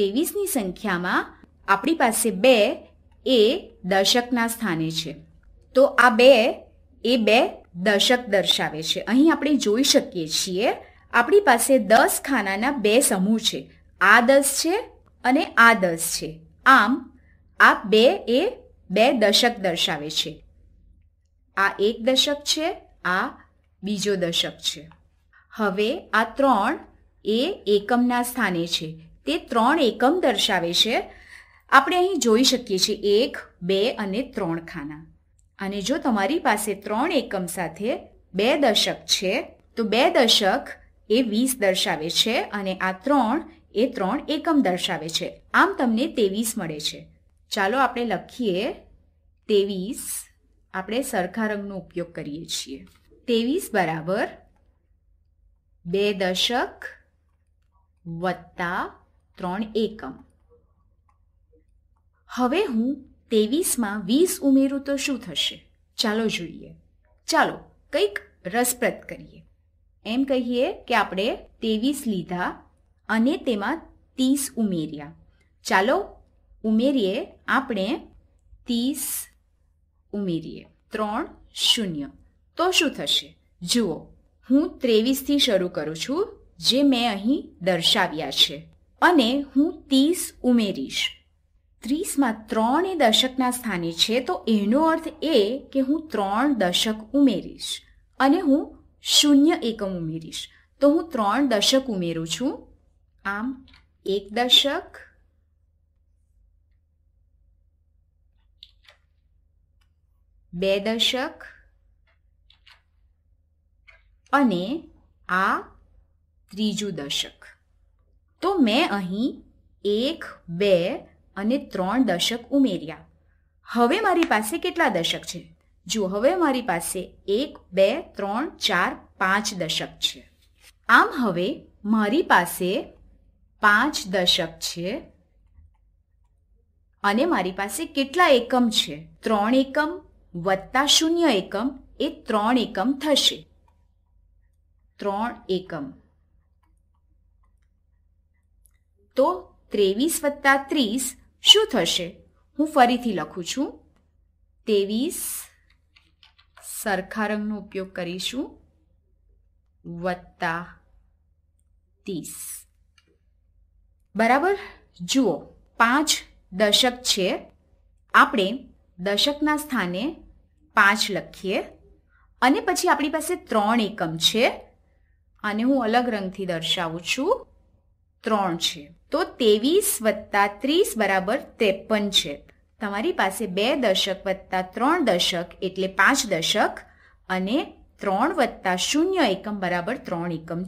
ત્રેવીસની સંખ્યામાં આપણી પાસે બે એ દશકના સ્થાને છે તો આ બે એ બે દશક દર્શાવે છે અહીં આપણે જોઈ શકીએ છીએ આપણી પાસે દસ ખાનાના બે સમૂહ છે આ દસ છે અને આ દસ છે આમ આ બે એ બે દશક દર્શાવે છે આ એક દશક છે આ બીજો દશક છે હવે આ ત્રણ એ એકમના સ્થાને છે તે ત્રણ એકમ દર્શાવે છે આપણે અહીં જોઈ શકીએ છીએ એક બે અને ત્રણ ખાના અને જો તમારી પાસે ત્રણ એકમ સાથે બે દશક છે તો બે દશક એ વીસ દર્શાવે છે અને આ ત્રણ એ ત્રણ એકમ દર્શાવે છે આમ તમને ત્રેવીસ મળે છે ચાલો આપણે લખીએ તેવીસ આપણે સરખા રંગનો ઉપયોગ કરીએ છીએ ત્રેવીસ બરાબર બે દશક વત્તા ત્રણ એકમ હવે હું તેવીસમાં વીસ ઉમેરું તો શું થશે ચાલો જોઈએ ચાલો કંઈક રસપ્રદ કરીએ એમ કહીએ કે આપણે ત્રેવીસ લીધા અને તેમાં ત્રીસ ઉમેર્યા ચાલો ઉમેરીએ આપણે ત્રીસ ઉમેરીએ ત્રણ શૂન્ય તો શું થશે જુઓ હું ત્રેવીસથી શરૂ કરું છું જે મેં અહીં દર્શાવ્યા છે અને હું ત્રીસ ઉમેરીશ ત્રીસમાં ત્રણ એ દશકના સ્થાને છે તો એનો અર્થ એ કે હું ત્રણ દશક ઉમેરીશ અને હું શૂન્ય એકમ ઉમેરીશ તો હું ત્રણ દશક ઉમેરું છું આમ એક દશક બે દશક અને આ ત્રીજું દશક તો મેં અહીં એક બે અને ત્રણ દશક ઉમેર્યા હવે મારી પાસે કેટલા દશક છે જો હવે મારી પાસે એક બે ત્રણ ચાર પાંચ દશક છે આમ હવે મારી પાસે પાંચ દશક છે અને મારી પાસે કેટલા એકમ છે ત્રણ એકમ વત્તા શૂન્ય એકમ એ ત્રણ એકમ થશે ત્રણ એકમ તો ત્રેવીસ વત્તા ત્રીસ શું થશે હું ફરીથી લખું છું ત્રેવીસ સરખા રંગનો ઉપયોગ કરીશું વત્તા ત્રીસ બરાબર જુઓ પાંચ દશક છે આપણે દશકના સ્થાને પાંચ લખીએ અને પછી આપણી પાસે ત્રણ એકમ છે અને હું અલગ રંગથી દર્શાવું છું ત્રણ છે તો ત્રેવીસ વત્તા ત્રીસ બરાબર ત્રેપન છે તમારી પાસે બે દશક વત્તા ત્રણ દશક એટલે પાંચ દશક અને ત્રણ વત્તા શૂન્ય એકમ બરાબર ત્રણ એકમ